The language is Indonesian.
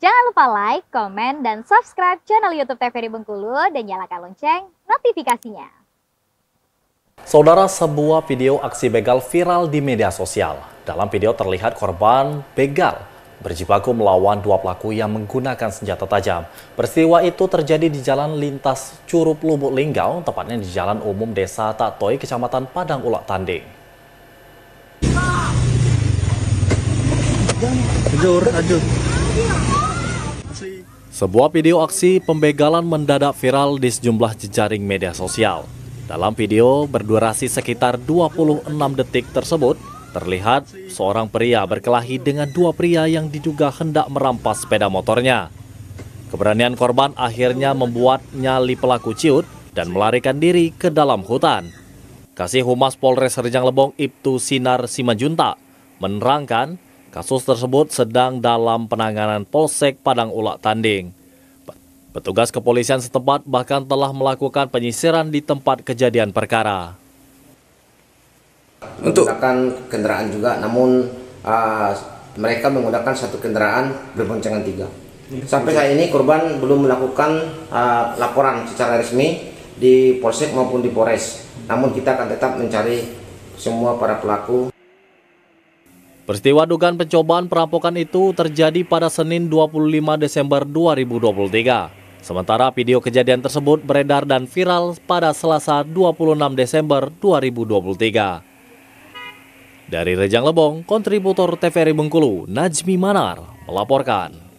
Jangan lupa like, komen, dan subscribe channel YouTube TVRI Bengkulu dan nyalakan lonceng notifikasinya. Saudara, sebuah video aksi begal viral di media sosial. Dalam video terlihat korban begal berjibaku melawan dua pelaku yang menggunakan senjata tajam. Peristiwa itu terjadi di jalan lintas Curup Lubuk Linggau, tepatnya di jalan umum desa Taktoi, kecamatan Padang Ulak Tanding. Ajur, ajur. Sebuah video aksi pembegalan mendadak viral di sejumlah jejaring media sosial. Dalam video berdurasi sekitar 26 detik tersebut, terlihat seorang pria berkelahi dengan dua pria yang diduga hendak merampas sepeda motornya. Keberanian korban akhirnya membuat nyali pelaku ciut dan melarikan diri ke dalam hutan. Kasih Humas Polres Rejang Lebong Ibtu Sinar Simanjunta menerangkan Kasus tersebut sedang dalam penanganan Polsek Padang Ulak Tanding. Petugas kepolisian setempat bahkan telah melakukan penyisiran di tempat kejadian perkara. Untuk menggunakan kendaraan juga, namun uh, mereka menggunakan satu kendaraan berboncengan tiga. Sampai saat ini korban belum melakukan uh, laporan secara resmi di Polsek maupun di Polres. Namun kita akan tetap mencari semua para pelaku. Peristiwa dugaan pencobaan perampokan itu terjadi pada Senin 25 Desember 2023. Sementara video kejadian tersebut beredar dan viral pada Selasa 26 Desember 2023. Dari Rejang Lebong, kontributor TVRI Bengkulu, Najmi Manar, melaporkan.